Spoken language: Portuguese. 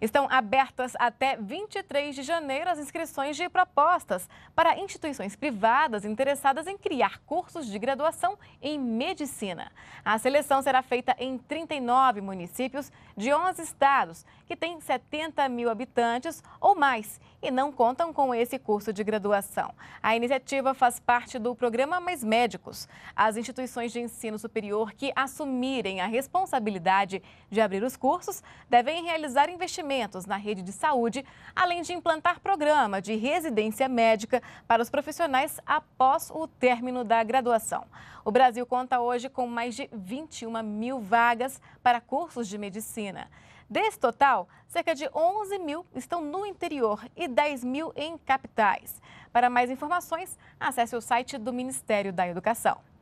Estão abertas até 23 de janeiro as inscrições de propostas para instituições privadas interessadas em criar cursos de graduação em medicina. A seleção será feita em 39 municípios de 11 estados, que têm 70 mil habitantes ou mais e não contam com esse curso de graduação. A iniciativa faz parte do programa Mais Médicos. As instituições de ensino superior que assumirem a responsabilidade de abrir os cursos devem realizar investimentos investimentos na rede de saúde, além de implantar programa de residência médica para os profissionais após o término da graduação. O Brasil conta hoje com mais de 21 mil vagas para cursos de medicina. Desse total, cerca de 11 mil estão no interior e 10 mil em capitais. Para mais informações, acesse o site do Ministério da Educação.